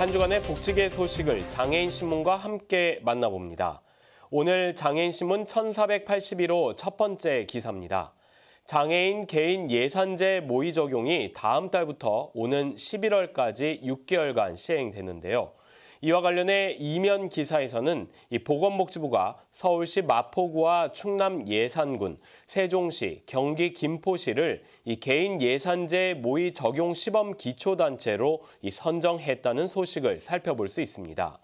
한 주간의 복지계 소식을 장애인신문과 함께 만나봅니다. 오늘 장애인신문 1481호 첫 번째 기사입니다. 장애인 개인 예산제 모의 적용이 다음 달부터 오는 11월까지 6개월간 시행되는데요. 이와 관련해 이면 기사에서는 보건복지부가 서울시 마포구와 충남 예산군, 세종시, 경기 김포시를 개인 예산제 모의 적용 시범 기초단체로 선정했다는 소식을 살펴볼 수 있습니다.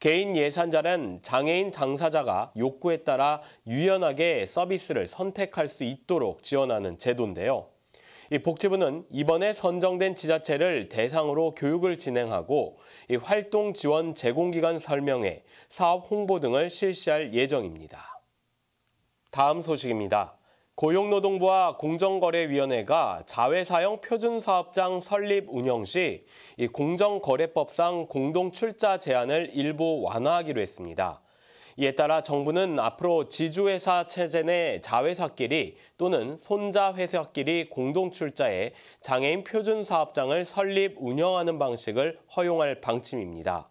개인 예산자는 장애인 당사자가 욕구에 따라 유연하게 서비스를 선택할 수 있도록 지원하는 제도인데요. 이 복지부는 이번에 선정된 지자체를 대상으로 교육을 진행하고 이 활동 지원 제공기간 설명회, 사업 홍보 등을 실시할 예정입니다. 다음 소식입니다. 고용노동부와 공정거래위원회가 자회사용 표준사업장 설립 운영 시 공정거래법상 공동출자 제한을 일부 완화하기로 했습니다. 이에 따라 정부는 앞으로 지주회사 체제 내 자회사끼리 또는 손자회사끼리 공동출자에 장애인 표준 사업장을 설립, 운영하는 방식을 허용할 방침입니다.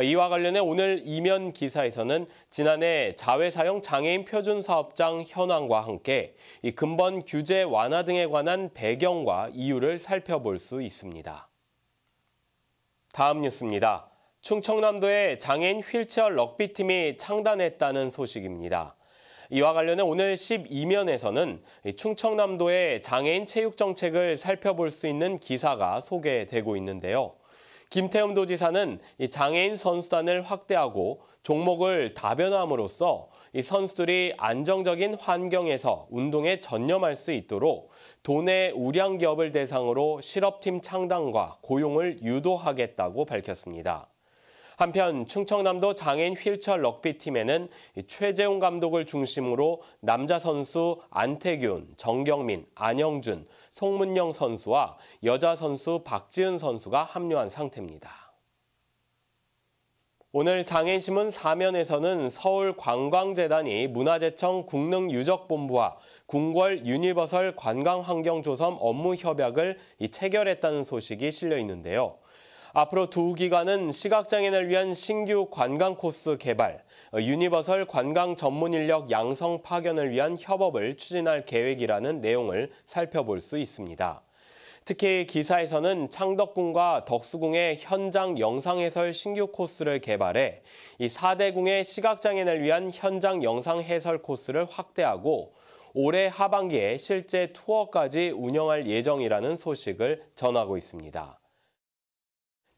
이와 관련해 오늘 이면 기사에서는 지난해 자회사용 장애인 표준 사업장 현황과 함께 이 근본 규제 완화 등에 관한 배경과 이유를 살펴볼 수 있습니다. 다음 뉴스입니다. 충청남도의 장애인 휠체어 럭비팀이 창단했다는 소식입니다. 이와 관련해 오늘 12면에서는 충청남도의 장애인 체육 정책을 살펴볼 수 있는 기사가 소개되고 있는데요. 김태흠 도지사는 장애인 선수단을 확대하고 종목을 다변함으로써 선수들이 안정적인 환경에서 운동에 전념할 수 있도록 도내 우량 기업을 대상으로 실업팀 창단과 고용을 유도하겠다고 밝혔습니다. 한편 충청남도 장애인 휠체어 럭비팀에는 최재훈 감독을 중심으로 남자 선수 안태균, 정경민, 안영준, 송문영 선수와 여자 선수 박지은 선수가 합류한 상태입니다. 오늘 장애인신문 4면에서는 서울 관광재단이 문화재청 국능유적본부와 궁궐 유니버설 관광환경조성 업무 협약을 체결했다는 소식이 실려 있는데요. 앞으로 두 기관은 시각장애인을 위한 신규 관광 코스 개발, 유니버설 관광 전문 인력 양성 파견을 위한 협업을 추진할 계획이라는 내용을 살펴볼 수 있습니다. 특히 기사에서는 창덕궁과 덕수궁의 현장 영상 해설 신규 코스를 개발해 이 4대궁의 시각장애인을 위한 현장 영상 해설 코스를 확대하고 올해 하반기에 실제 투어까지 운영할 예정이라는 소식을 전하고 있습니다.